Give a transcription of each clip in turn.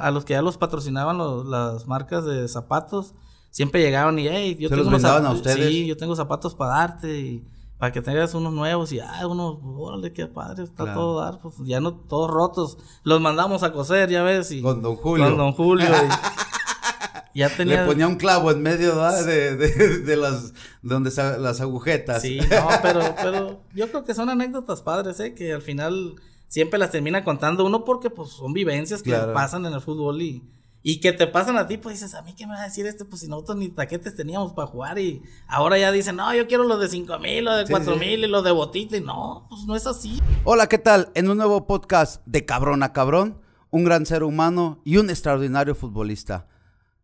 a los que ya los patrocinaban las marcas de zapatos, siempre llegaban y, hey, yo, tengo los zapatos, a ustedes. Sí, yo tengo zapatos para darte y para que tengas unos nuevos y, ah, unos, órale, qué padre, está todo dar, pues ya no, todos rotos. Los mandamos a coser, ya ves. Y, con Don Julio. Con Don Julio. Y, ya tenía... Le ponía un clavo en medio de, de, las, donde las agujetas. Sí, no, pero, pero yo creo que son anécdotas padres, ¿eh? Que al final siempre las termina contando uno porque pues son vivencias que pasan en el fútbol y, y que te pasan a ti, pues dices, a mí qué me va a decir este, pues si nosotros ni taquetes teníamos para jugar y ahora ya dicen, no, yo quiero los de cinco mil, los de cuatro mil y los de botita y no, pues no es así. Hola, ¿qué tal? En un nuevo podcast de Cabrón a Cabrón, un gran ser humano y un extraordinario futbolista,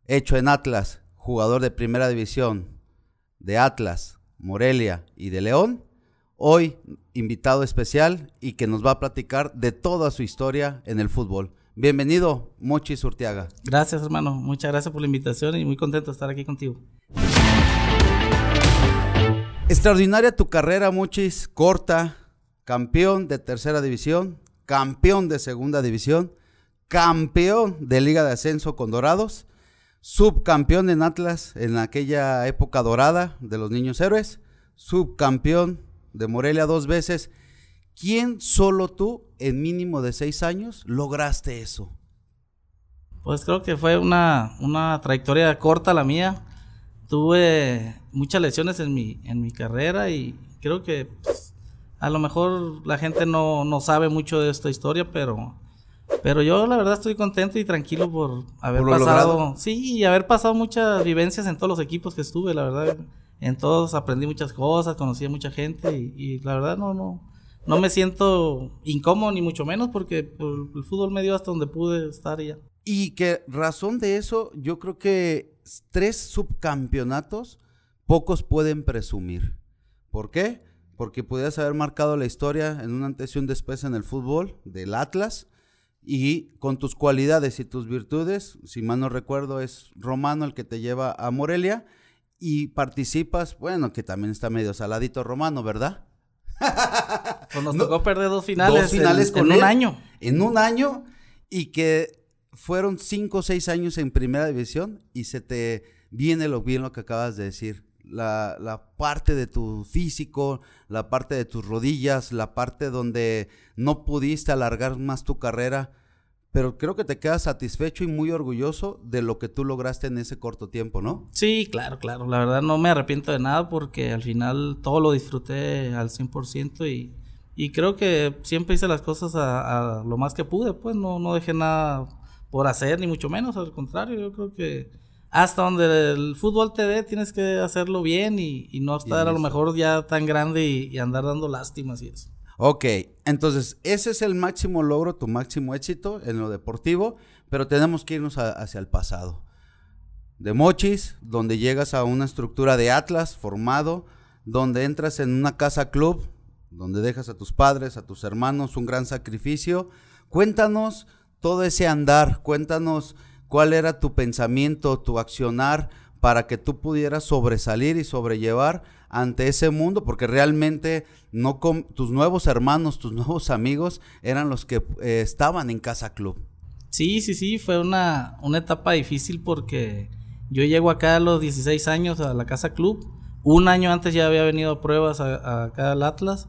hecho en Atlas, jugador de primera división de Atlas, Morelia y de León, Hoy, invitado especial y que nos va a platicar de toda su historia en el fútbol. Bienvenido, Mochi Surtiaga. Gracias, hermano. Muchas gracias por la invitación y muy contento de estar aquí contigo. Extraordinaria tu carrera, Mochis. Corta, campeón de tercera división, campeón de segunda división, campeón de Liga de Ascenso con Dorados, subcampeón en Atlas en aquella época dorada de los niños héroes, subcampeón de Morelia dos veces. ¿Quién solo tú, en mínimo de seis años, lograste eso? Pues creo que fue una, una trayectoria corta la mía. Tuve muchas lesiones en mi, en mi carrera y creo que pues, a lo mejor la gente no, sabe mucho de esta historia, pero, pero yo la verdad estoy contento y tranquilo por haber pasado. Sí, y haber pasado muchas vivencias en todos los equipos que estuve, la verdad. Entonces aprendí muchas cosas, conocí a mucha gente y, la verdad no, no, no me siento incómodo ni mucho menos porque el fútbol me dio hasta donde pude estar ya. Y que razón de eso, yo creo que tres subcampeonatos pocos pueden presumir. ¿Por qué? Porque pudieras haber marcado la historia en un antes y un después en el fútbol del Atlas y con tus cualidades y tus virtudes, si mal no recuerdo es Romano el que te lleva a Morelia y participas, bueno, que también está medio saladito romano, ¿verdad? Pues nos tocó perder dos finales, dos finales en, con un año. En un año y que fueron cinco o seis años en primera división y se te viene lo bien lo que acabas de decir. La, la, parte de tu físico, la parte de tus rodillas, la parte donde no pudiste alargar más tu carrera pero creo que te quedas satisfecho y muy orgulloso de lo que tú lograste en ese corto tiempo, ¿no? Sí, claro, claro. La verdad no me arrepiento de nada porque al final todo lo disfruté al 100% y, y creo que siempre hice las cosas a, lo más que pude, pues no, no dejé nada por hacer, ni mucho menos, al contrario, yo creo que hasta donde el fútbol te dé tienes que hacerlo bien y, no estar a lo mejor ya tan grande y, y andar dando lástimas y eso. Ok, entonces ese es el máximo logro, tu máximo éxito en lo deportivo, pero tenemos que irnos hacia el pasado. De Mochis, donde llegas a una estructura de Atlas formado, donde entras en una casa club, donde dejas a tus padres, a tus hermanos, un gran sacrificio. Cuéntanos todo ese andar, cuéntanos cuál era tu pensamiento, tu accionar para que tú pudieras sobresalir y sobrellevar ante ese mundo, porque realmente no tus nuevos hermanos, tus nuevos amigos eran los que eh, estaban en Casa Club. Sí, sí, sí, fue una, una etapa difícil porque yo llego acá a los 16 años a la Casa Club. Un año antes ya había venido a pruebas a, a acá al Atlas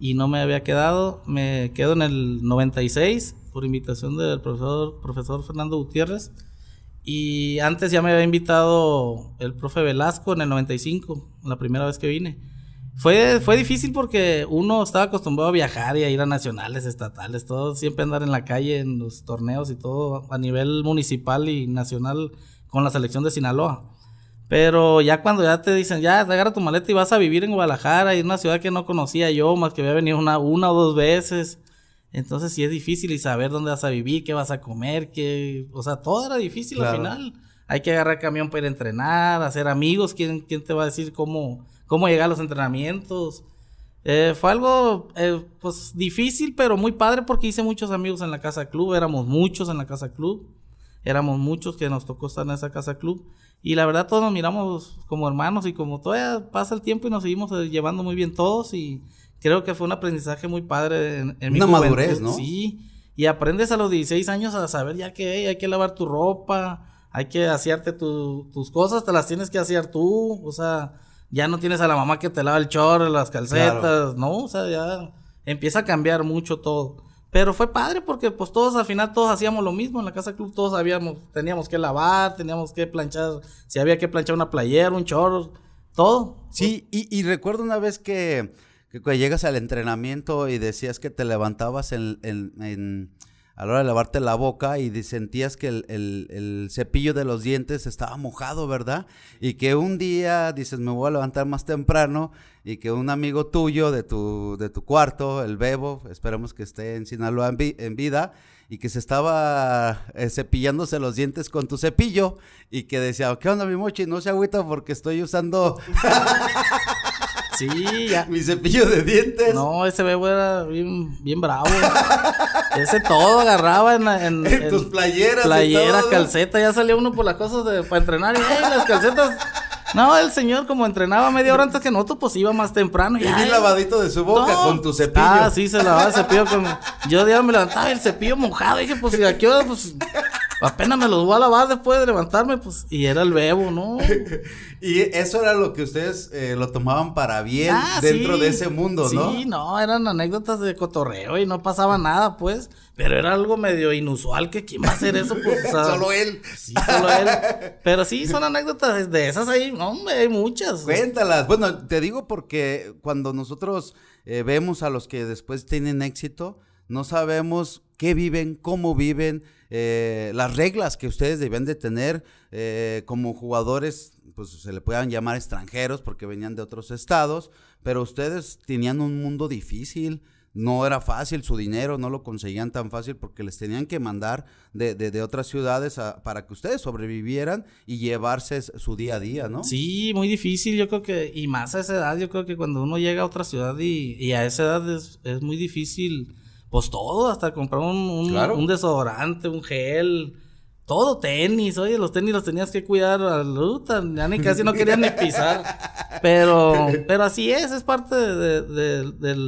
y no me había quedado. Me quedo en el 96 por invitación del profesor, profesor Fernando Gutiérrez y antes ya me había invitado el profe Velasco en el 95, la primera vez que vine. Fue, fue difícil porque uno estaba acostumbrado a viajar y a ir a nacionales, estatales, todo, siempre andar en la calle, en los torneos y todo, a nivel municipal y nacional con la selección de Sinaloa. Pero ya cuando ya te dicen, ya, agarra tu maleta y vas a vivir en Guadalajara, y una ciudad que no conocía yo, más que había venido una, una o dos veces, entonces sí es difícil y saber dónde vas a vivir, qué vas a comer, qué... O sea, todo era difícil al final. Hay que agarrar camión para ir a entrenar, hacer amigos, ¿quién, quién te va a decir cómo, cómo llegar a los entrenamientos? Eh, fue algo, eh, pues, difícil, pero muy padre porque hice muchos amigos en la casa club, éramos muchos en la casa club, éramos muchos que nos tocó estar en esa casa club y la verdad todos nos miramos como hermanos y como todavía pasa el tiempo y nos seguimos eh, llevando muy bien todos y creo que fue un aprendizaje muy padre en, mi mi Una madurez, ¿no? Sí. Y aprendes a los 16 años a saber ya que hay que lavar tu ropa, hay que hacerte tus cosas, te las tienes que hacer tú, o sea, ya no tienes a la mamá que te lava el chorro, las calcetas, ¿no? O sea, ya empieza a cambiar mucho todo. Pero fue padre porque pues todos al final todos hacíamos lo mismo en la casa club, todos sabíamos, teníamos que lavar, teníamos que planchar, si había que planchar una playera, un chorro, todo. Sí, y, y recuerdo una vez que que llegas al entrenamiento y decías que te levantabas en, a la hora de lavarte la boca y sentías que el, cepillo de los dientes estaba mojado, ¿verdad? Y que un día dices, me voy a levantar más temprano y que un amigo tuyo de tu, de tu cuarto, el Bebo, esperemos que esté en Sinaloa en, vida, y que se estaba eh, cepillándose los dientes con tu cepillo y que decía, ¿qué onda mi mochi? No se agüita porque estoy usando... Sí, ya. Mi cepillo de dientes. No, ese bebé era bien, bravo. ese todo agarraba en. En, en, tus playeras. Playeras, calceta. Ya salía uno por las cosas para entrenar. Y las calcetas. No, el señor como entrenaba media hora antes que nosotros, pues iba más temprano. Y bien eh. lavadito de su boca con tu cepillo. Ah, sí, se lavaba el cepillo. Con... Yo día me levantaba el cepillo mojado. Y dije, pues, qué Pues apenas me los voy a lavar después de levantarme, pues, y era el bebo, ¿no? y eso era lo que ustedes eh, lo tomaban para bien ah, dentro de ese mundo, ¿no? Sí, no, eran anécdotas de cotorreo y no pasaba nada, pues, pero era algo medio inusual que quién va a hacer eso, pues, solo él. Sí, solo él. Pero sí, son anécdotas de esas ahí, hombre, hay muchas. Cuéntalas. Bueno, te digo porque cuando nosotros eh, vemos a los que después tienen éxito, no sabemos qué viven, cómo viven, eh, las reglas que ustedes debían de tener eh, como jugadores, pues se le puedan llamar extranjeros porque venían de otros estados, pero ustedes tenían un mundo difícil, no era fácil su dinero, no lo conseguían tan fácil porque les tenían que mandar de, otras ciudades para que ustedes sobrevivieran y llevarse su día a día, ¿no? Sí, muy difícil, yo creo que, y más a esa edad, yo creo que cuando uno llega a otra ciudad y, a esa edad es, es muy difícil pues todo, hasta comprar un, desodorante, un gel, todo tenis, oye, los tenis los tenías que cuidar al luta, ya ni casi no querían ni pisar. Pero, pero así es, es parte de,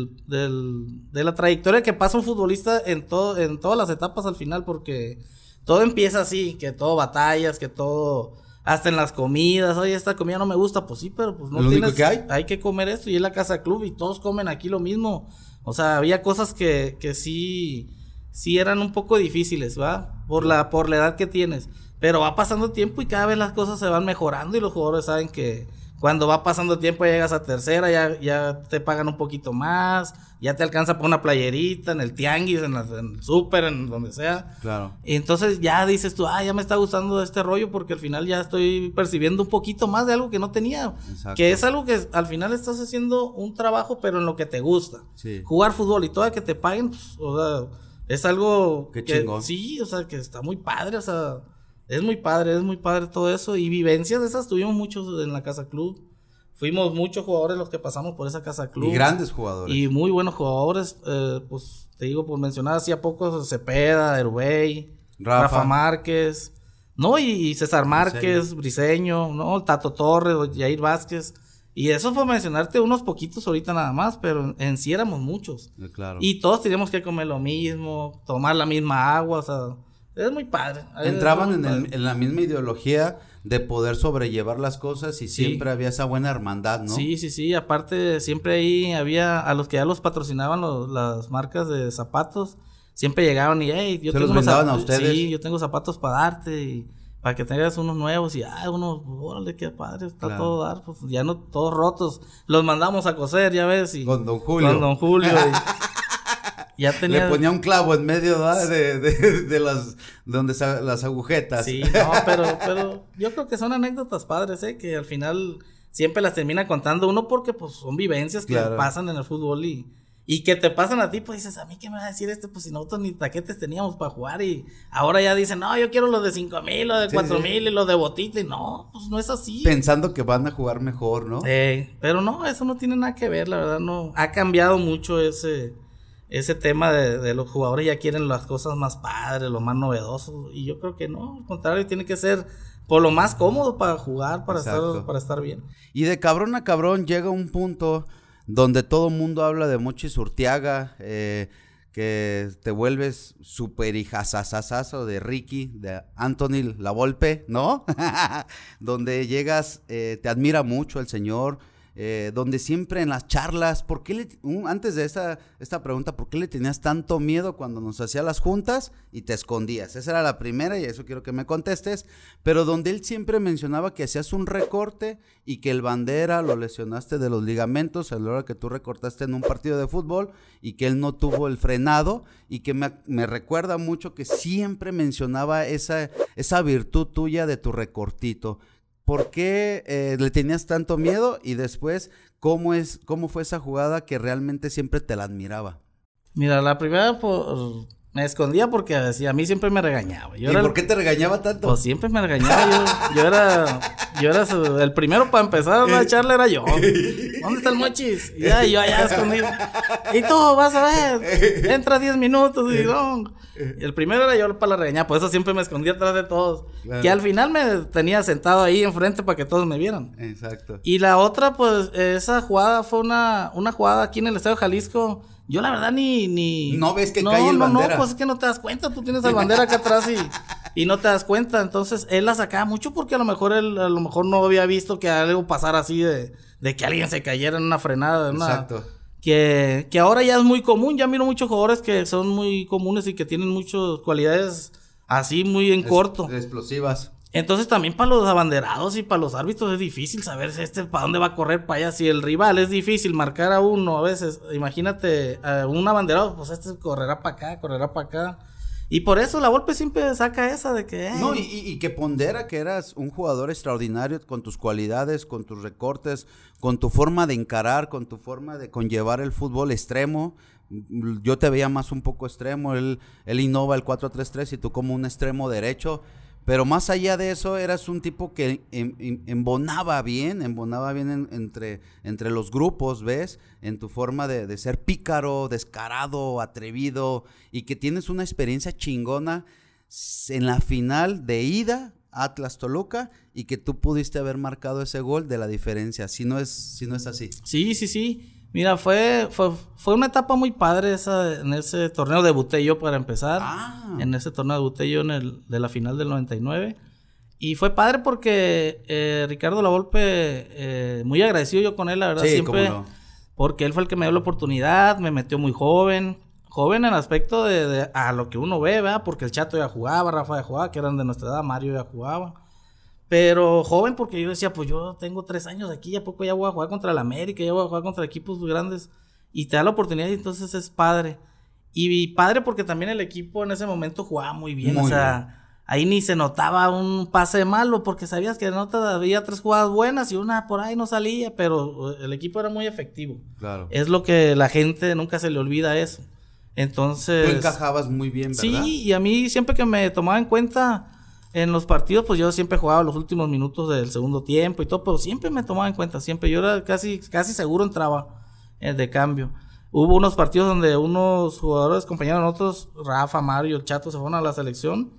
la trayectoria que pasa un futbolista en, todo, en todas las etapas al final, porque todo empieza así, que todo batallas, que todo, hasta en las comidas, oye, esta comida no me gusta, pues sí, pero pues no que hay? hay que comer esto, y es la casa club y todos comen aquí lo mismo o sea, había cosas que, sí, sí eran un poco difíciles, ¿va? Por la, por la edad que tienes. Pero va pasando tiempo y cada vez las cosas se van mejorando y los jugadores saben que, cuando va pasando tiempo llegas a tercera, ya, ya te pagan un poquito más, ya te alcanza por una playerita, en el tianguis, en, el súper, en donde sea. Claro. Y entonces ya dices tú, ah, ya me está gustando este rollo porque al final ya estoy percibiendo un poquito más de algo que no tenía. Exacto. Que es algo que al final estás haciendo un trabajo, pero en lo que te gusta. Jugar fútbol y toda que te paguen, pues, o sea, es algo... que, chingón. Sí, o sea, que está muy padre, o sea es muy padre, es muy padre todo eso. Y vivencias de esas tuvimos muchos en la Casa Club. Fuimos muchos jugadores los que pasamos por esa Casa Club. Y grandes jugadores. Y muy buenos jugadores. Eh, pues te digo, por mencionar Hacía poco Cepeda, Herbey, Rafa. Márquez. No, y César Márquez, Briseño, ¿no? Tato Torres, Jair Vázquez. Y eso fue mencionarte unos poquitos ahorita nada más, pero en sí éramos muchos. Eh, claro. Y todos teníamos que comer lo mismo, tomar la misma agua, o sea, es muy padre. Entraban en, la misma ideología de poder sobrellevar las cosas y siempre había esa buena hermandad, ¿no? Sí, sí, sí. Aparte, siempre ahí había a los que ya los patrocinaban las marcas de zapatos. Siempre llegaban y, hey, yo tengo los zapatos. a ustedes. Sí, yo tengo zapatos para darte y para que tengas unos nuevos y, ah, unos, órale, qué padre, está todo dar, pues ya no todos rotos. Los mandamos a coser, ya ves. Y, con Don Julio. Con Don Julio. Y, Le ponía un clavo en medio de, de, de, las, donde las agujetas. Sí, no, pero, yo creo que son anécdotas padres, ¿eh? Que al final siempre las termina contando uno porque pues son vivencias que pasan en el fútbol y, y que te pasan a ti, pues dices, ¿a mí qué me va a decir este? Pues si nosotros ni taquetes teníamos para jugar y ahora ya dicen, no, yo quiero los de cinco mil, de 4000 cuatro y lo de botita y no, pues no es así. Pensando que van a jugar mejor, ¿no? Sí, eh, pero no, eso no tiene nada que ver, la verdad, no. Ha cambiado mucho ese ese tema de, los jugadores ya quieren las cosas más padres, lo más novedoso. Y yo creo que no, al contrario, tiene que ser por lo más cómodo para jugar, para, estar, para estar bien. Y de cabrón a cabrón llega un punto donde todo el mundo habla de Mochi Surtiaga, eh, que te vuelves super hijazazazazo de Ricky, de Anthony volpe ¿no? donde llegas, eh, te admira mucho el señor eh, donde siempre en las charlas, ¿por antes de esta, pregunta, ¿por qué le tenías tanto miedo cuando nos hacía las juntas y te escondías? Esa era la primera y eso quiero que me contestes, pero donde él siempre mencionaba que hacías un recorte y que el bandera lo lesionaste de los ligamentos a la hora que tú recortaste en un partido de fútbol y que él no tuvo el frenado y que me, recuerda mucho que siempre mencionaba esa, esa virtud tuya de tu recortito. ¿Por qué eh, le tenías tanto miedo? Y después, ¿cómo, es, ¿cómo fue esa jugada que realmente siempre te la admiraba? Mira, la primera por pues, me escondía porque a mí siempre me regañaba. ¿Y por qué te regañaba tanto? Pues siempre me regañaba. Yo, yo era, yo era el primero para empezar a charla era yo. ¿Dónde está el mochis? Y ya, yo allá escondido. Y tú vas a ver. Entra 10 minutos y El primero era yo para la regañada, por eso siempre me escondía atrás de todos. Que al final me tenía sentado ahí enfrente para que todos me vieran. Exacto. Y la otra, pues, esa jugada fue una, una jugada aquí en el estado Jalisco yo la verdad ni... ni... No ves que cae bandera. No, no, pues es que no te das cuenta. Tú tienes la bandera acá atrás y, no te das cuenta. Entonces, él la sacaba mucho porque a lo mejor él a lo mejor no había visto que algo pasara así de, de que alguien se cayera en una frenada. Exacto. Que, ahora ya es muy común. Ya miro muchos jugadores que son muy comunes y que tienen muchas cualidades así muy en corto. Explosivas. Entonces también para los abanderados y para los árbitros es difícil saber si este para dónde va a correr para allá. Si el rival es difícil marcar a uno a veces, imagínate un abanderado, pues este correrá para acá, correrá para acá. Y por eso la golpe siempre saca esa de que... Eh". No, y, que pondera que eras un jugador extraordinario con tus cualidades, con tus recortes, con tu forma de encarar, con tu forma de conllevar el fútbol extremo. Yo te veía más un poco extremo, él, él innova el 4-3-3 y tú como un extremo derecho. Pero más allá de eso, eras un tipo que em, em, embonaba bien, embonaba bien entre, entre los grupos, ¿ves? En tu forma de, ser pícaro, descarado, atrevido, y que tienes una experiencia chingona en la final de ida Atlas Toluca y que tú pudiste haber marcado ese gol de la diferencia, si no es, si no es así. Sí, sí, sí. Mira, fue, fue, una etapa muy padre esa, en ese torneo. Debuté yo para empezar. Ah. En ese torneo de yo en el, de la final del 99. Y fue padre porque eh, Ricardo Lavolpe, eh, muy agradecido yo con él, la verdad, siempre. Porque él fue el que me dio la oportunidad, me metió muy joven. Joven en aspecto de, de a lo que uno ve, ¿verdad? Porque el Chato ya jugaba, Rafa ya jugaba, que eran de nuestra edad, Mario ya jugaba. Pero joven, porque yo decía, pues yo tengo tres años aquí, ya poco ya voy a jugar contra el América? Ya voy a jugar contra equipos grandes. Y te da la oportunidad y entonces es padre. Y padre porque también el equipo en ese momento jugaba muy bien. o sea, ahí ni se notaba un pase malo porque sabías que no te había tres jugadas buenas y una por ahí no salía, pero eh, el equipo era muy efectivo. Claro. Es lo que la gente nunca se le olvida eso. Entonces. Tú encajabas muy bien, ¿verdad? Sí, y a mí siempre que me tomaba en cuenta en los partidos, pues yo siempre jugaba los últimos minutos del segundo tiempo y todo, pero siempre me tomaba en cuenta, siempre. Yo era casi, casi seguro entraba eh, de cambio. Hubo unos partidos donde unos jugadores compañeros otros. Rafa, Mario, el Chato, se fueron a la selección.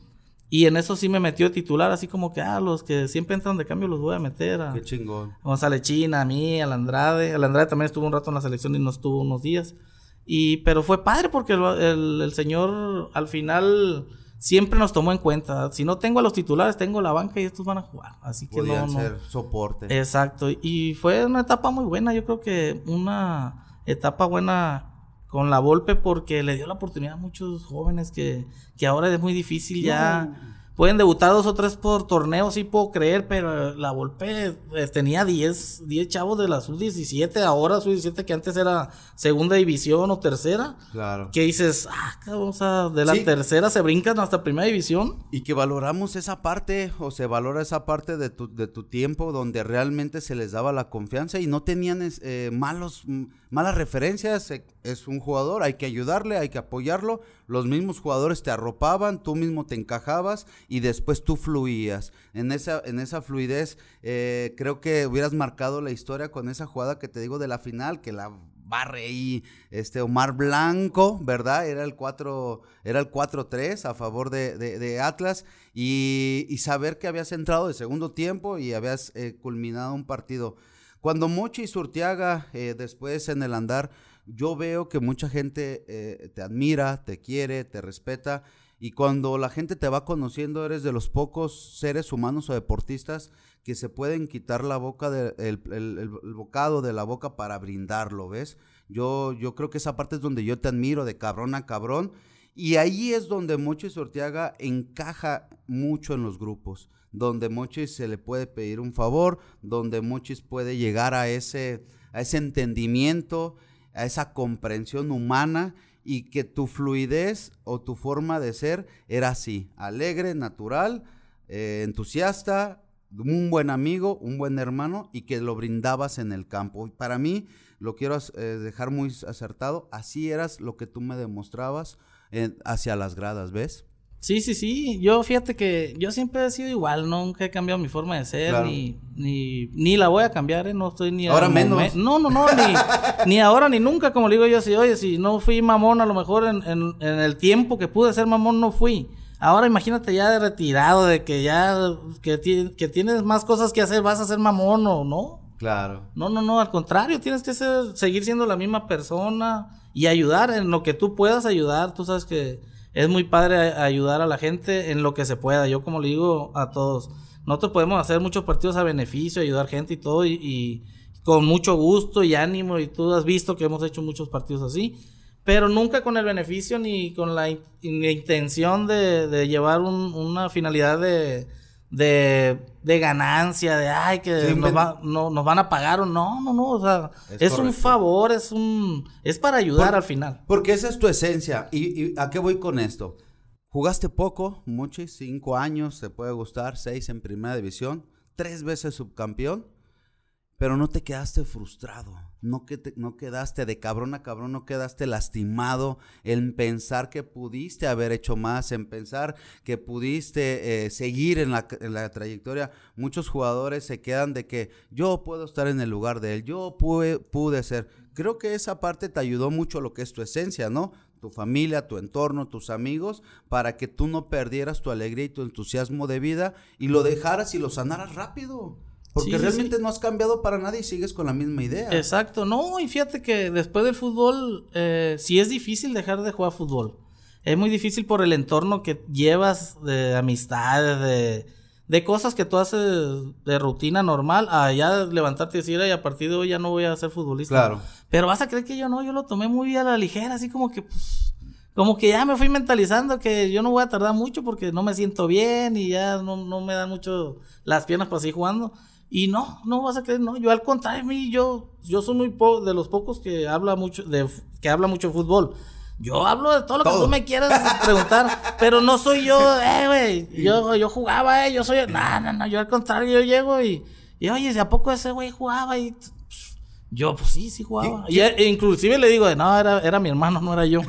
Y en eso sí me metió de titular, así como que, ah, los que siempre entran de cambio los voy a meter. A, Qué chingón. González China, a mí, al Andrade. Al Andrade también estuvo un rato en la selección y no estuvo unos días. Y, pero fue padre porque el señor al final siempre nos tomó en cuenta. Si no tengo a los titulares, tengo la banca y estos van a jugar. Así que no, ser soporte. Exacto. Y fue una etapa muy buena. Yo creo que una etapa buena con la Volpe porque le dio la oportunidad a muchos jóvenes que, que ahora es muy difícil ya. Pueden debutar dos o tres por torneo, sí puedo creer, pero la Volpe eh, tenía 10, 10 chavos de la sub-17, ahora sub-17 que antes era segunda división o tercera. Claro. Que dices, ah, de la tercera se brincan hasta primera división. Y que valoramos esa parte, o se valora esa parte de tu, de tu tiempo donde realmente se les daba la confianza y no tenían eh, malos, malas referencias. Eh, es un jugador, hay que ayudarle, hay que apoyarlo. Los mismos jugadores te arropaban, tú mismo te encajabas y después tú fluías. En esa, en esa fluidez eh, creo que hubieras marcado la historia con esa jugada que te digo de la final, que la barre ahí este Omar Blanco, ¿verdad? Era el 4, era el 4-3 a favor de, Atlas y, saber que habías entrado de segundo tiempo y habías eh, culminado un partido. Cuando Mochi y Surtiaga eh, después en el andar yo veo que mucha gente eh, te admira, te quiere, te respeta. Y cuando la gente te va conociendo, eres de los pocos seres humanos o deportistas que se pueden quitar la boca el, bocado de la boca para brindarlo, ¿ves? Yo, yo creo que esa parte es donde yo te admiro, de cabrón a cabrón. Y ahí es donde Mochis Orteaga encaja mucho en los grupos, donde Mochis se le puede pedir un favor, donde Mochis puede llegar a ese, a ese entendimiento a esa comprensión humana y que tu fluidez o tu forma de ser era así, alegre, natural, eh, entusiasta, un buen amigo, un buen hermano y que lo brindabas en el campo. Y para mí, lo quiero eh, dejar muy acertado, así eras lo que tú me demostrabas eh, hacia las gradas, ¿ves? Sí, sí, sí. Yo fíjate que yo siempre he sido igual, nunca he cambiado mi forma de ser, ni, ni, ni la voy a cambiar, ¿eh? No estoy ni... Ahora menos. no, no, no, ni, ni ahora ni nunca, como le digo yo, si, oye, si no fui mamón, a lo mejor en, en, en el tiempo que pude ser mamón no fui. Ahora imagínate ya de retirado, de que ya, que, tienes más cosas que hacer, vas a ser mamón o no. Claro. No, no, no, al contrario, tienes que ser, seguir siendo la misma persona y ayudar en lo que tú puedas ayudar, tú sabes que es muy padre ayudar a la gente en lo que se pueda. Yo como le digo a todos, nosotros podemos hacer muchos partidos a beneficio, ayudar gente y todo, y, con mucho gusto y ánimo, y tú has visto que hemos hecho muchos partidos así, pero nunca con el beneficio ni con la, intención de, llevar una finalidad de de, ganancia, de ay, que nos, van a pagar o no, no, no, o sea, es, un favor, es un, es para ayudar al final. Porque esa es tu esencia, y, a qué voy con esto, jugaste poco, mucho cinco años, Se puede gustar, seis en primera división, tres veces subcampeón, pero no te quedaste frustrado, no, que no quedaste de cabrón a cabrón, no quedaste lastimado en pensar que pudiste haber hecho más, en pensar que pudiste eh, seguir en la, trayectoria. Muchos jugadores se quedan de que yo puedo estar en el lugar de él, yo pude, pude ser. Creo que esa parte te ayudó mucho lo que es tu esencia, ¿no? Tu familia, tu entorno, tus amigos, para que tú no perdieras tu alegría y tu entusiasmo de vida y lo dejaras y lo sanaras rápido. Porque realmente no has cambiado para nada y sigues con la misma idea. Exacto, no, y fíjate que después del fútbol, eh, sí es difícil dejar de jugar fútbol. Es muy difícil por el entorno que llevas de amistades, de, de cosas que tú haces de rutina normal, a ya levantarte y decir, y a partir de hoy ya no voy a ser futbolista. Claro. Pero vas a creer que yo no, yo lo tomé muy a la ligera, así como que, pues, como que ya me fui mentalizando que yo no voy a tardar mucho porque no me siento bien y ya no, no me dan mucho las piernas para seguir jugando. Y no, no vas a creer, no, yo al contrario, yo, yo soy muy po de los pocos que habla mucho de que habla mucho fútbol. Yo hablo de todo lo que tú me quieras preguntar, pero no soy yo, eh, güey. Yo, yo jugaba, eh, yo soy. No, no, no, yo al contrario, yo llego y. Y oye, ¿de a poco ese güey jugaba? Y yo, pues sí, sí jugaba. Y, e, inclusive le digo, no, era, era mi hermano, no era yo.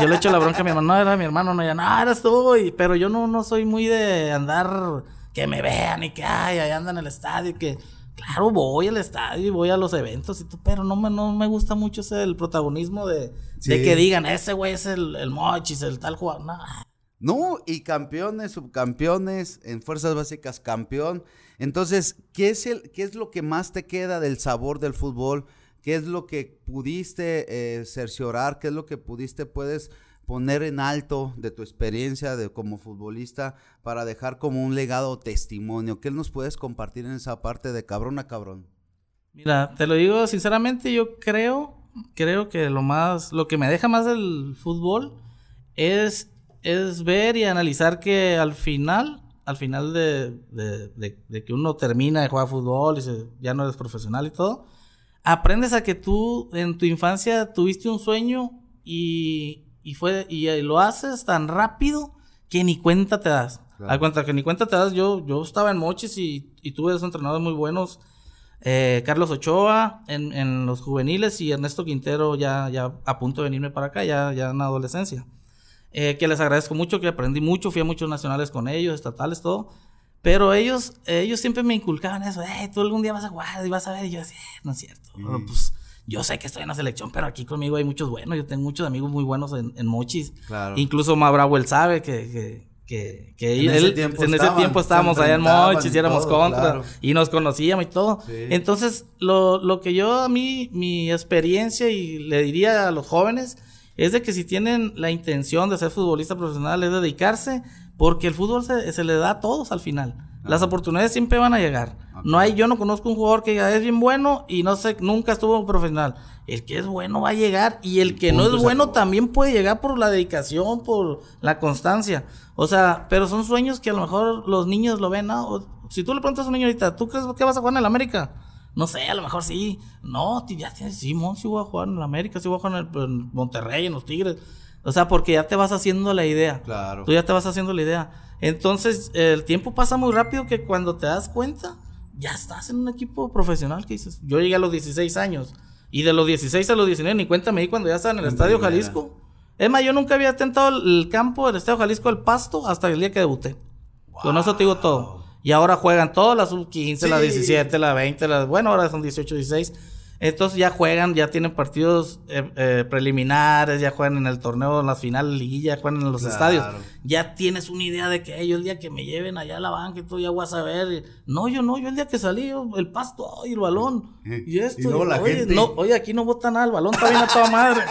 yo le echo la bronca a mi hermano, no, era mi hermano, no, era no, eras tú, Pero yo no, no soy muy de andar que me vean y que, ay, ahí andan en el estadio, y que, claro, voy al estadio y voy a los eventos y todo, pero no me, no me gusta mucho ese el protagonismo de, que digan, ese güey es el, mochis, el tal jugador, no. No, y campeones, subcampeones, en fuerzas básicas campeón. Entonces, ¿qué es, el, qué es lo que más te queda del sabor del fútbol? ¿Qué es lo que pudiste eh, cerciorar? ¿Qué es lo que pudiste, puedes poner en alto de tu experiencia de, como futbolista para dejar como un legado testimonio? ¿Qué nos puedes compartir en esa parte de cabrón a cabrón? Mira, te lo digo sinceramente, yo creo, creo que lo más, lo que me deja más del fútbol es, es ver y analizar que al final, al final de, de, que uno termina de jugar fútbol y ya no eres profesional y todo, aprendes a que tú en tu infancia tuviste un sueño y, y, fue, y eh, lo haces tan rápido que ni cuenta te das. A Al cuenta que ni cuenta te das, yo, yo estaba en Mochis y, tuve dos entrenadores muy buenos. Eh, Carlos Ochoa en, en, los juveniles y Ernesto Quintero ya, ya a punto de venirme para acá, ya, ya en la adolescencia. Eh, que les agradezco mucho, que aprendí mucho, fui a muchos nacionales con ellos, estatales, todo. Pero ellos, ellos siempre me inculcaban eso, tú algún día vas a jugar y vas a ver. Y yo así, no es cierto. Mm. pues, yo sé que estoy en la selección, pero aquí conmigo hay muchos buenos. Yo tengo muchos amigos muy buenos en, Mochis. Incluso Bravo él sabe que, que, en, ese, tiempo estábamos allá en Mochis y éramos contra y nos conocíamos y todo. Entonces, lo, que yo a mí, mi experiencia y le diría a los jóvenes es de que si tienen la intención de ser futbolista profesional es dedicarse porque el fútbol se, se le da a todos al final. Las oportunidades siempre van a llegar. No hay, yo no conozco un jugador que es bien bueno y no sé, nunca estuvo profesional. El que es bueno va a llegar y el que no es bueno también puede llegar por la dedicación, por la constancia. O sea, pero son sueños que a lo mejor los niños lo ven, ¿no? si tú le preguntas a un niño ahorita, ¿tú crees que vas a jugar en el América? No sé, a lo mejor sí. No, ya tienes, sí, voy a jugar en el América, sí voy a jugar en, el, Monterrey, en los Tigres. O sea, porque ya te vas haciendo la idea. Claro. Tú ya te vas haciendo la idea. Entonces, el tiempo pasa muy rápido que cuando te das cuenta, ya estás en un equipo profesional que dices, yo llegué a los 16 años y de los 16 a los 19 ni cuenta me di cuando ya estaba en el Estadio Jalisco. Es más, yo nunca había tentado el campo del Estadio Jalisco El Pasto hasta el día que debuté. Con eso te digo todo. Y ahora juegan todas las sub 15, las 17, la 20, las bueno, ahora son 18, 16 estos ya juegan, ya tienen partidos eh, eh, preliminares, ya juegan en el torneo, en las finales, liguilla, juegan en los estadios. Ya tienes una idea de que ellos yo el día que me lleven allá a la banca y tú ya vas a ver. No, yo no, yo el día que salí, el pasto y el balón. Eh, y esto. Y no, la gente... oye, aquí no vota nada, el balón está bien a toda madre.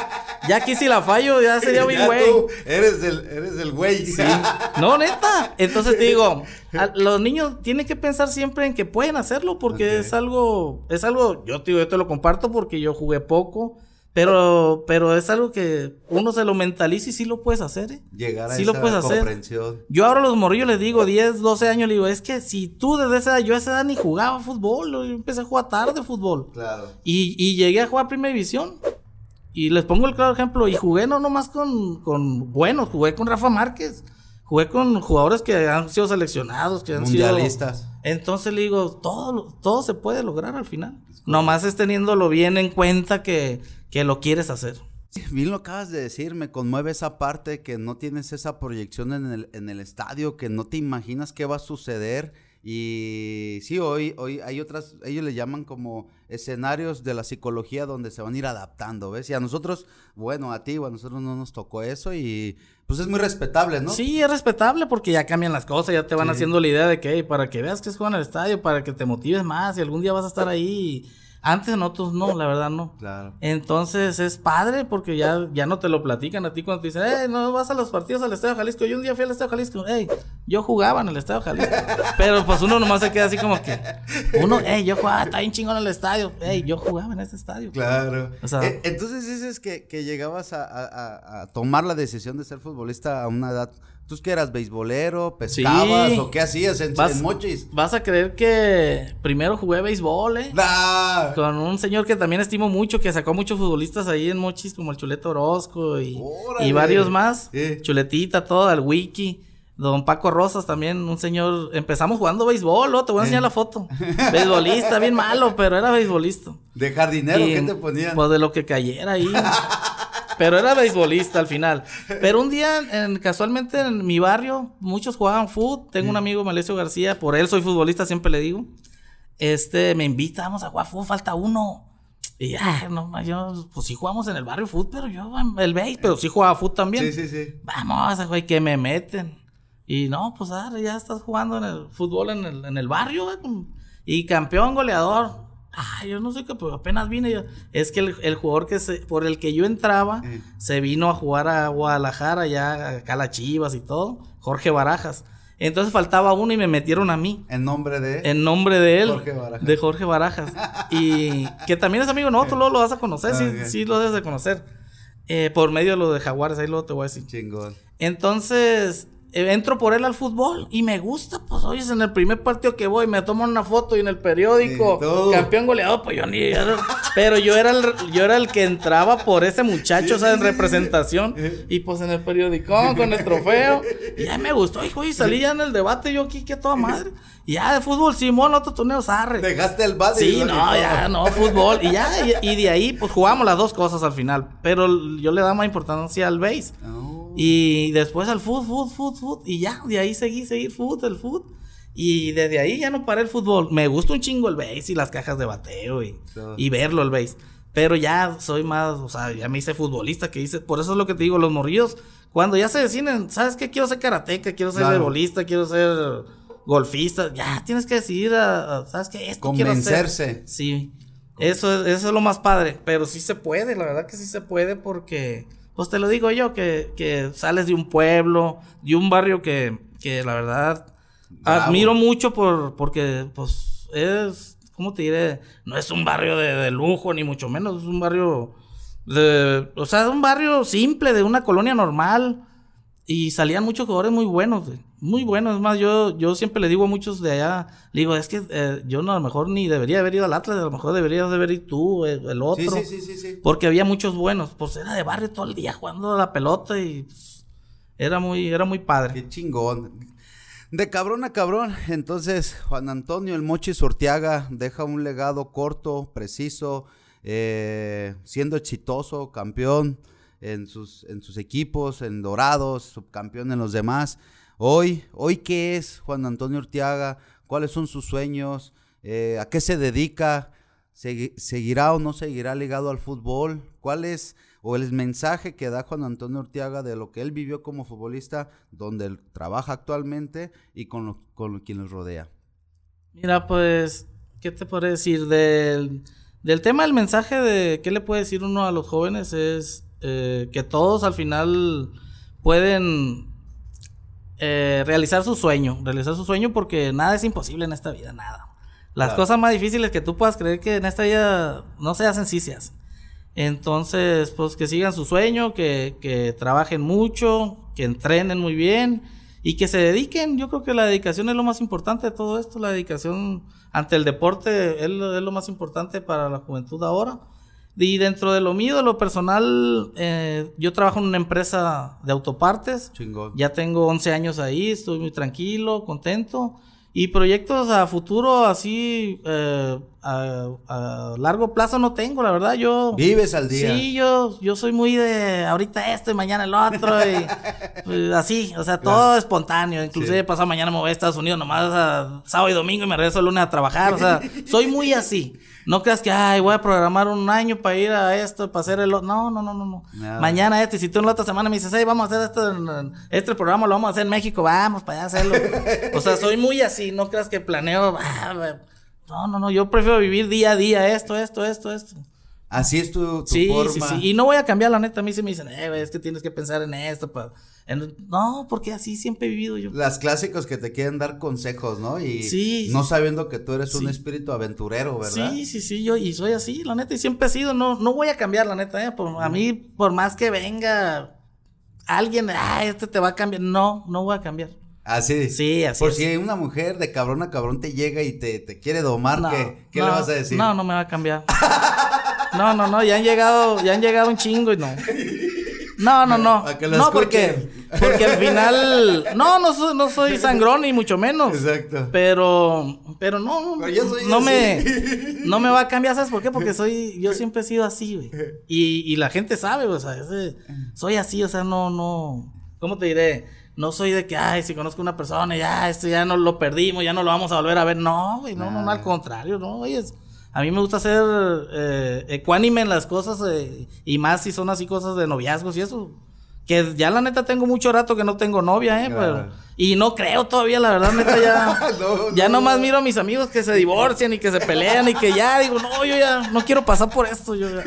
Ya aquí si la fallo, ya sería mi güey. Eres el, eres el güey. Sí. No, neta. Entonces te digo, Ah, los niños tienen que pensar siempre en que pueden hacerlo porque es algo, es algo, yo, te lo comparto porque yo jugué poco. Pero, pero es algo que uno se lo mentaliza y sí lo puedes hacer, ¿eh? Llegar a esa lo puedes Hacer. Yo ahora los morrillos les digo, 10, 12 años, le digo, es que si tú desde esa edad, yo a esa edad ni jugaba fútbol, yo empecé a jugar tarde fútbol. Y, llegué a jugar Primera División. Y les pongo el claro ejemplo, y jugué no nomás con, con buenos, jugué con Rafa Márquez jugué con jugadores que han sido seleccionados, que han Mundialistas. Entonces le digo, todo, todo se puede lograr al final. Nomás es teniéndolo bien en cuenta que, lo quieres hacer. Bien lo acabas de decir, me conmueve esa parte que no tienes esa proyección en el, estadio, que no te imaginas qué va a suceder. Y sí, hoy, hoy hay otras, ellos le llaman como escenarios de la psicología donde se van a ir adaptando, ¿ves? Y a nosotros, bueno, a ti o a nosotros no nos tocó eso y pues es muy respetable, ¿no? Sí, es respetable porque ya cambian las cosas, ya te van haciendo la idea de que, para que veas que es jugar en el estadio, para que te motives más y algún día vas a estar ahí. Y antes nosotros no, la verdad no. Claro. Entonces es padre porque ya, ya no te lo platican a ti cuando te dicen, eh, no vas a los partidos al Estadio Jalisco. Yo un día fui al Estadio Jalisco, hey, yo jugaba en el Estadio Jalisco. Pero pues uno nomás se queda así como que, uno, hey, yo jugaba, está bien chingón el estadio, hey, yo jugaba en ese estadio. Claro. E-, entonces dices que, llegabas a tomar la decisión de ser futbolista a una edad ¿Tú es que eras? ¿Beisbolero? ¿Pescabas? ¿O qué hacías en, Mochis? Vas a creer que primero jugué béisbol, ¿eh? Ah. Con un señor que también estimo mucho, que sacó muchos futbolistas ahí en Mochis, como el Chuleto Orozco y, varios más. Chuletita, todo, el Wiki. Don Paco Rosas también, un señor. Empezamos jugando béisbol, ¿o? te voy a enseñar eh. la foto. Beisbolista, bien malo, pero era beisbolista. ¿De jardinero? ¿Qué te ponían? Pues de lo que cayera ahí. Pero era beisbolista al final. Pero un día, en, casualmente en mi barrio, muchos jugaban fútbol. Tengo un amigo, Malesio García, por él soy futbolista, siempre le digo. Este, me invita, vamos a jugar fútbol, falta uno. Y ya, no, yo, pues sí jugamos en el barrio fútbol, pero yo, el béis, pero sí jugaba fútbol también. Sí, sí, sí. Vamos, güey, que me meten. Y no, pues ya estás jugando en el fútbol en el, en el barrio, Y campeón goleador. Ay, ah, yo no sé qué, pero apenas vine. Yo, es que el, jugador que por el que yo entraba se vino a jugar a Guadalajara, ya acá a las Chivas y todo, Jorge Barajas. Entonces faltaba uno y me metieron a mí. ¿En nombre de él? En nombre de él. Jorge Barajas. De Jorge Barajas. y que también es amigo, no, tú luego lo vas a conocer, ah, sí, lo debes de conocer. Eh, por medio de lo de Jaguares, ahí luego te voy a decir. Chingón. Entonces, eh, entro por él al fútbol y me gusta, pues oye, en el primer partido que voy me tomo una foto y en el periódico campeón goleado, pues yo ni pero yo era el yo era el que entraba por ese muchacho, o sea, en representación y pues en el periódico con el trofeo y ya me gustó, hijo, y salí ya en el debate yo aquí que toda madre. Y ya de fútbol Simón, otro torneo arre. Dejaste el base. Sí, no, ya no, fútbol y ya y, de ahí pues jugamos las dos cosas al final, pero yo le daba más importancia al base. Ah, y después al fútbol, fútbol, fútbol, Y ya, de ahí seguí, seguí, fútbol, el fútbol. Y desde ahí ya no paré el fútbol. Me gusta un chingo el base y las cajas de bateo y, verlo el base. Pero ya soy más, o sea, ya me hice futbolista que hice. Por eso es lo que te digo, los morrillos, cuando ya se deciden, ¿sabes qué? Quiero ser karateca, quiero ser claro. quiero ser golfista. Ya tienes que decidir, ¿sabes qué? Esto Quiero Sí. Eso es, eso es lo más padre. Pero sí se puede, la verdad que sí se puede porque pues te lo digo yo, que, sales de un pueblo, de un barrio que, que la verdad admiro mucho por, porque pues es, ¿cómo te diré? No es un barrio de, lujo, ni mucho menos, es un barrio de, o sea, un barrio simple, de una colonia normal. Y salían muchos jugadores muy buenos, muy buenos. Es más, yo, yo siempre le digo a muchos de allá, digo, es que eh, yo a lo mejor ni debería haber ido al Atlas, a lo mejor deberías haber ido tú, el, otro. Sí, sí, sí, sí, Porque había muchos buenos. Pues era de barrio todo el día jugando la pelota y pues, era, muy, era muy padre. Qué chingón. De cabrón a cabrón, entonces Juan Antonio El Mochi Sorteaga, deja un legado corto, preciso, eh, siendo exitoso, campeón, en sus, en sus equipos, en Dorados, subcampeón en los demás. Hoy, hoy qué es Juan Antonio Urtiaga, cuáles son sus sueños, eh, a qué se dedica, seguirá o no seguirá ligado al fútbol, cuál es o el mensaje que da Juan Antonio Urtiaga de lo que él vivió como futbolista, donde él trabaja actualmente y con, lo, con rodea. Mira, pues, ¿qué te puedo decir del, del tema? del mensaje de qué le puede decir uno a los jóvenes es eh, que todos al final pueden eh, realizar su sueño, realizar su sueño porque nada es imposible en esta vida, nada. Las cosas más difíciles que tú puedas creer que en esta vida no se hacen, sí se hacen. Entonces, pues que sigan su sueño, que, trabajen mucho, que entrenen muy bien y que se dediquen. Yo creo que la dedicación es lo más importante de todo esto. La dedicación ante el deporte es lo más importante para la juventud ahora. Y dentro de lo mío, de lo personal, eh, yo trabajo en una empresa de autopartes. Chingón. Ya tengo 11 años ahí, estoy muy tranquilo, contento. Y proyectos a futuro, así, eh, a, largo plazo no tengo, la verdad. Yo... Vives al día. Sí, yo, soy muy de ahorita esto y mañana el otro. Y, pues, así, o sea, todo espontáneo. Inclusive pasado mañana me voy a Estados Unidos nomás a ah, sábado y domingo y me regreso el lunes a trabajar. O sea, soy muy así. No creas que, ay, voy a programar un año para ir a esto, para hacer el otro. No, no, no, no. Mañana esto. y si tú en la otra semana me dices, hey, vamos a hacer esto, este programa lo vamos a hacer en México, vamos para allá hacerlo. o sea, soy muy así, no creas que planeo. Ah, no, no, no, yo prefiero vivir día a día esto, esto, esto, esto. Así es tu, tu sí, forma. Sí, sí, y no voy a cambiar, la neta. A mí se me dicen, eh, es que tienes que pensar en esto. No, porque así siempre he vivido yo. Las clásicos que te quieren dar consejos, ¿no? Y no sabiendo que tú eres un espíritu aventurero, ¿verdad? Sí, sí, sí, yo y soy así, la neta. Y siempre he sido, no, no voy a cambiar, la neta. ¿eh? a mí, por más que venga alguien, ah, este te va a cambiar. No, no voy a cambiar. Así. ¿Ah, sí, así. Por si una mujer de cabrón a cabrón te llega y te, quiere domar, ¿qué, le vas a decir? No, no me va a cambiar. No, no, no, ya han llegado, ya han llegado un chingo y no. No, no, no. No, porque, porque al final, no, no, soy, no soy sangrón ni mucho menos. Exacto. Pero, pero no, no me, no me va a cambiar, ¿sabes por qué? Porque soy, yo siempre he sido así, güey. Y, y la gente sabe, o sea, soy así, o sea, no, no, ¿cómo te diré? No soy de que, ay, si conozco a una persona, ya, esto ya no lo perdimos, ya no lo vamos a volver a ver. No, güey, no, no, al ah. contrario, no, güey, es a mí me gusta ser eh, ecuánime en las cosas eh, y más si son así cosas de noviazgos y eso. Que ya la neta tengo mucho rato que no tengo novia, ¿eh? Pero, y no creo todavía, la verdad, neta, ya. ya no. nomás miro a mis amigos que se divorcian y que se pelean y que ya digo, no, yo ya no quiero pasar por esto. Yo ya.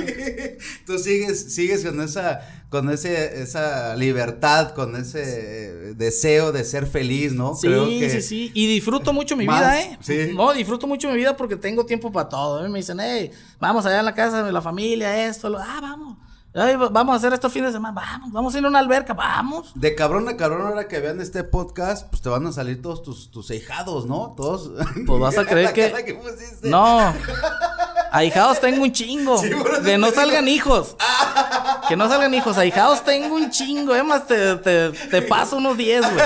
Tú sigues, sigues con esa, con ese, esa libertad, con ese eh, deseo de ser feliz, ¿no? Sí, sí, sí. Y disfruto mucho mi vida, ¿eh? Sí. No, disfruto mucho mi vida porque tengo tiempo para todo. ¿eh? Me dicen, hey, vamos allá en la casa de la familia, esto, lo... ah, vamos. Ay, vamos a hacer esto fin de semana, vamos, vamos a ir a una alberca, vamos. De cabrón a cabrón, ahora que vean este podcast, pues te van a salir todos tus, tus ahijados, ¿no? Todos. Pues vas a creer que... no. Ahijados tengo un chingo. Sí, que no salgan hijos. Que no salgan hijos. Ahijados tengo un chingo. Además te, te, paso unos 10, güey.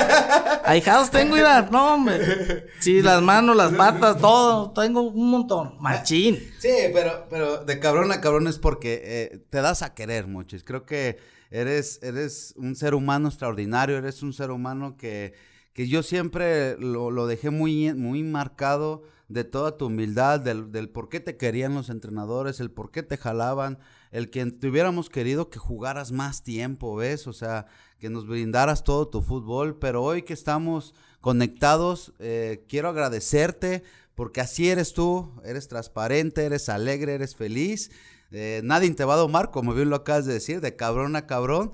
Ahijados tengo, mira, no, hombre. Sí, las manos, las patas, todo. Tengo un montón. Machín. Sí, pero, pero de cabrón a cabrón es porque eh, te das a querer muchos Creo que eres, eres un ser humano extraordinario, eres un ser humano que, que yo siempre lo, dejé muy, muy marcado de toda tu humildad, del, por qué te querían los entrenadores, el por qué te jalaban, el que te hubiéramos querido que jugaras más tiempo, ¿ves? O sea, que nos brindaras todo tu fútbol, pero hoy que estamos conectados, eh, quiero agradecerte porque así eres tú, eres transparente, eres alegre, eres feliz eh, nadie te va a domar, como bien lo acabas de decir, de cabrón a cabrón,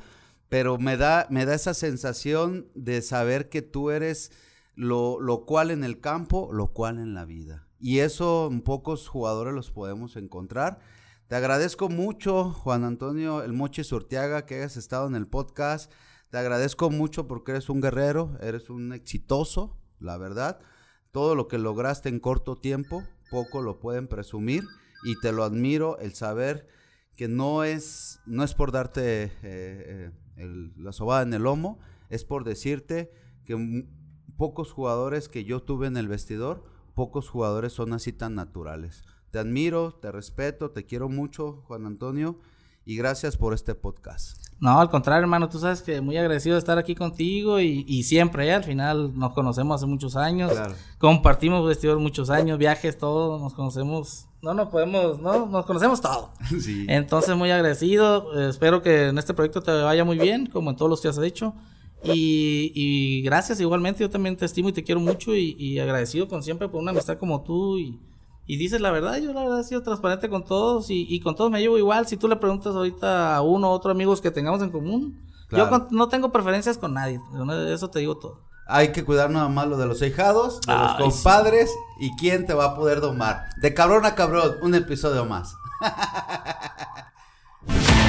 pero me da, me da esa sensación de saber que tú eres lo, lo cual en el campo, lo cual en la vida. Y eso en pocos jugadores los podemos encontrar. Te agradezco mucho, Juan Antonio El Moche Surtiaga, que hayas estado en el podcast. Te agradezco mucho porque eres un guerrero, eres un exitoso, la verdad. Todo lo que lograste en corto tiempo, poco lo pueden presumir y te lo admiro el saber que no es, no es por darte eh, eh, la sobada en el lomo, es por decirte que pocos jugadores que yo tuve en el vestidor, pocos jugadores son así tan naturales. Te admiro, te respeto, te quiero mucho, Juan Antonio y gracias por este podcast. No, al contrario, hermano, tú sabes que muy agradecido de estar aquí contigo y, y siempre, ¿eh? al final nos conocemos hace muchos años, compartimos vestidor muchos años, viajes, todo, nos conocemos, no nos podemos, no, nos conocemos todo. Sí. Entonces, muy agradecido, espero que en este proyecto te vaya muy bien, como en todos los que has hecho. Y, gracias igualmente, yo también te estimo y te quiero mucho y, agradecido con siempre por una amistad como tú y, y dices la verdad. Yo la verdad he sido transparente con todos y, con todos me llevo igual. Si tú le preguntas ahorita a uno o otro amigos que tengamos en común, yo no tengo preferencias con nadie. Eso te digo todo. Hay que cuidar nada más lo de los ahijados, de los compadres y quién te va a poder domar. De cabrón a cabrón, un episodio más.